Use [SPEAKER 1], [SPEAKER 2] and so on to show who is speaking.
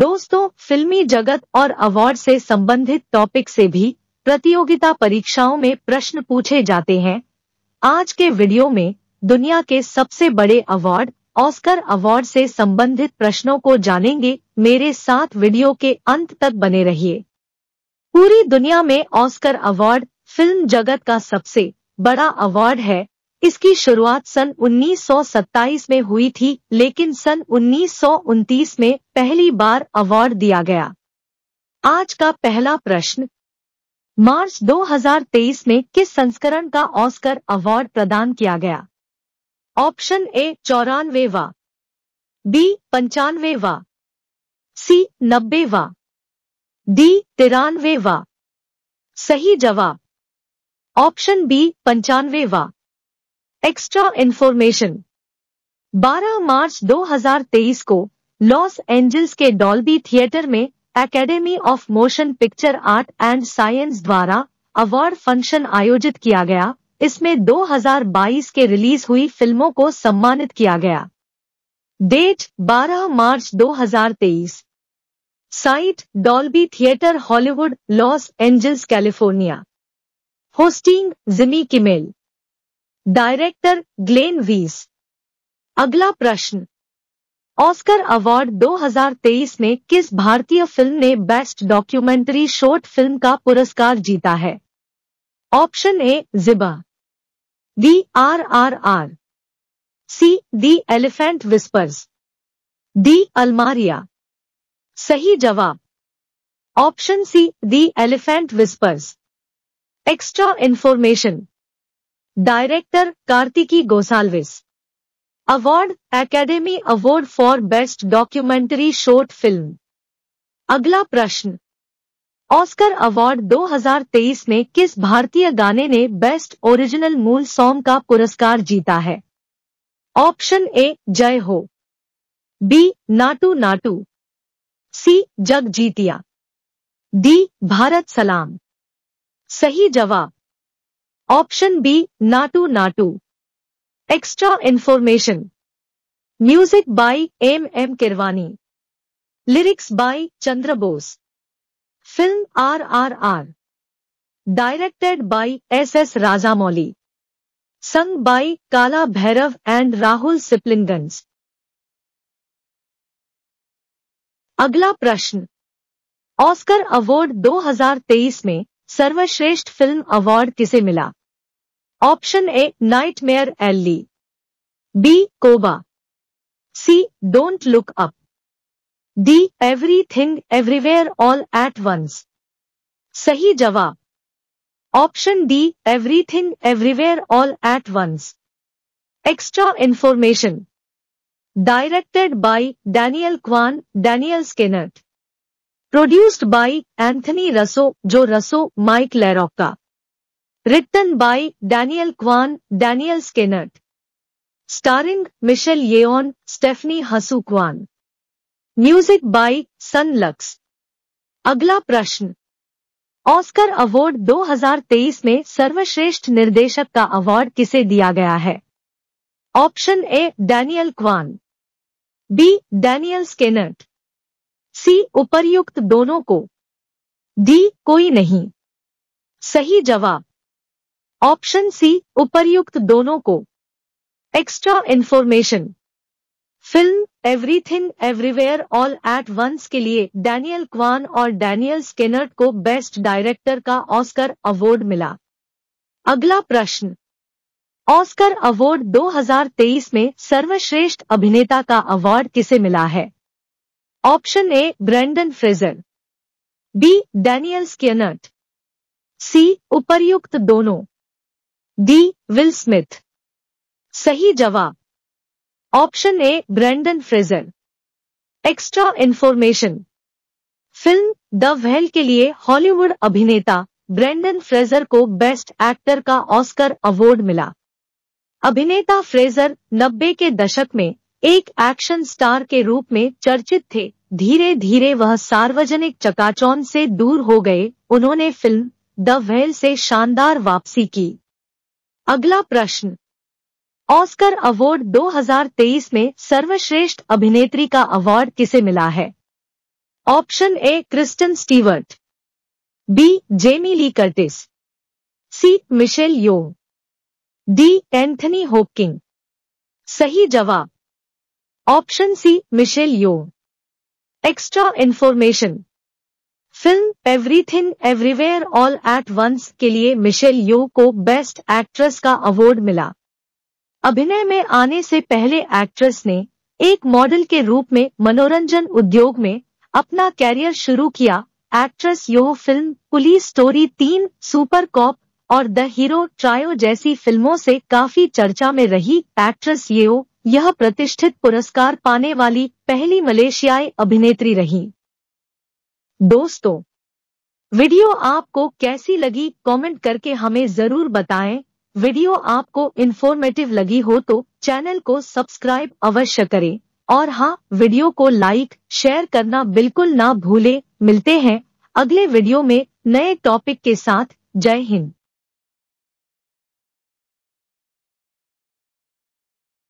[SPEAKER 1] दोस्तों फिल्मी जगत और अवार्ड से संबंधित टॉपिक से भी प्रतियोगिता परीक्षाओं में प्रश्न पूछे जाते हैं आज के वीडियो में दुनिया के सबसे बड़े अवार्ड ऑस्कर अवार्ड से संबंधित प्रश्नों को जानेंगे मेरे साथ वीडियो के अंत तक बने रहिए पूरी दुनिया में ऑस्कर अवार्ड फिल्म जगत का सबसे बड़ा अवार्ड है इसकी शुरुआत सन 1927 में हुई थी लेकिन सन उन्नीस में पहली बार अवार्ड दिया गया आज का पहला प्रश्न मार्च 2023 में किस संस्करण का ऑस्कर अवार्ड प्रदान किया गया ऑप्शन ए चौरानवे व बी पंचानवे व सी नब्बे व डी तिरानवे व सही जवाब ऑप्शन बी पंचानवे व एक्स्ट्रा इंफॉर्मेशन 12 मार्च 2023 को लॉस एंजल्स के डॉल्बी थिएटर में academy of motion picture art and science द्वारा अवार्ड फंक्शन आयोजित किया गया इसमें 2022 के रिलीज हुई फिल्मों को सम्मानित किया गया डेट 12 मार्च 2023 site Dolby theatre Hollywood Los Angeles California hosting Jimmy Kimmel director Glenn Weiss अगला प्रश्न ऑस्कर अवार्ड 2023 में किस भारतीय फिल्म ने बेस्ट डॉक्यूमेंट्री शॉर्ट फिल्म का पुरस्कार जीता है ऑप्शन ए जिबा the R R R C the elephant whispers D अलमारिया सही जवाब option C the elephant whispers extra information director Kartiki Gonsalves award academy award for best documentary short film अगला प्रश्न ऑस्कर अवार्ड 2023 में किस भारतीय गाने ने बेस्ट ओरिजिनल मूल सॉन्ग का पुरस्कार जीता है option A Jai Ho B Naatu Naatu C Jag Jeetiya D Bharat Salaam सही जवाब option B Naatu Naatu extra information music by M M Keeravani lyrics by Chandra Bose film R R R directed by S S Rajamouli sung by काला भैरव एंड राहुल सिप्लिंग अगला प्रश्न ऑस्कर अवार्ड 2023 में सर्वश्रेष्ठ फिल्म अवार्ड किसे मिला option A nightmare alley B Coda C don't look up D everything everywhere all at once सही जवाब option D everything everywhere all at once extra information directed by Daniel Kwan Daniel Scheinert produced by Anthony Russo Joe Russo Mike Larocca Written by Daniel Kwan, Daniel Scheinert Starring Michelle Yeon, Stephanie Hasu Kwan. Music by Son Lux अगला प्रश्न Oscar award 2023 में सर्वश्रेष्ठ निर्देशक का award किसे दिया गया है option A Daniel Kwan B Daniel Scheinert C उपर्युक्त दोनों को डी कोई नहीं सही जवाब ऑप्शन सी उपर्युक्त दोनों को extra information film everything everywhere all at once के लिए डैनियल क्वान और डैनियल स्किनर्ट को बेस्ट डायरेक्टर का ऑस्कर अवार्ड मिला अगला प्रश्न ऑस्कर अवार्ड 2023 में सर्वश्रेष्ठ अभिनेता का अवार्ड किसे मिला है option A Brendan Fraser B Daniel Scheinert C उपर्युक्त दोनों डी विल स्मिथ सही जवाब option A Brendan Fraser extra information film the whale के लिए हॉलीवुड अभिनेता ब्रेंडन फ्रेजर को बेस्ट एक्टर का ऑस्कर अवार्ड मिला अभिनेता फ्रेजर नब्बे के दशक में एक एक्शन स्टार के रूप में चर्चित थे धीरे धीरे वह सार्वजनिक चकाचौन से दूर हो गए उन्होंने फिल्म द वेल से शानदार वापसी की अगला प्रश्न ऑस्कर अवार्ड 2023 में सर्वश्रेष्ठ अभिनेत्री का अवार्ड किसे मिला है option A Kristen Stewart B Jamie Lee Curtis C Michelle Yeoh D Anthony Hopkins सही जवाब option C Michelle Yeoh extra information film everything everywhere all at once के लिए मिशेल यो को बेस्ट एक्ट्रेस का अवार्ड मिला अभिनय में आने से पहले एक्ट्रेस ने एक मॉडल के रूप में मनोरंजन उद्योग में अपना कैरियर शुरू किया actress Yeoh film police story तीन सुपर कॉप और द हीरो ट्रायो जैसी फिल्मों से काफी चर्चा में रही एक्ट्रेस यो यह प्रतिष्ठित पुरस्कार पाने वाली पहली मलेशियाई अभिनेत्री रही दोस्तों वीडियो आपको कैसी लगी कमेंट करके हमें जरूर बताएं वीडियो आपको इन्फॉर्मेटिव लगी हो तो चैनल को सब्सक्राइब अवश्य करें और हाँ वीडियो को लाइक शेयर करना बिल्कुल ना भूलें मिलते हैं अगले वीडियो में नए टॉपिक के साथ जय हिंद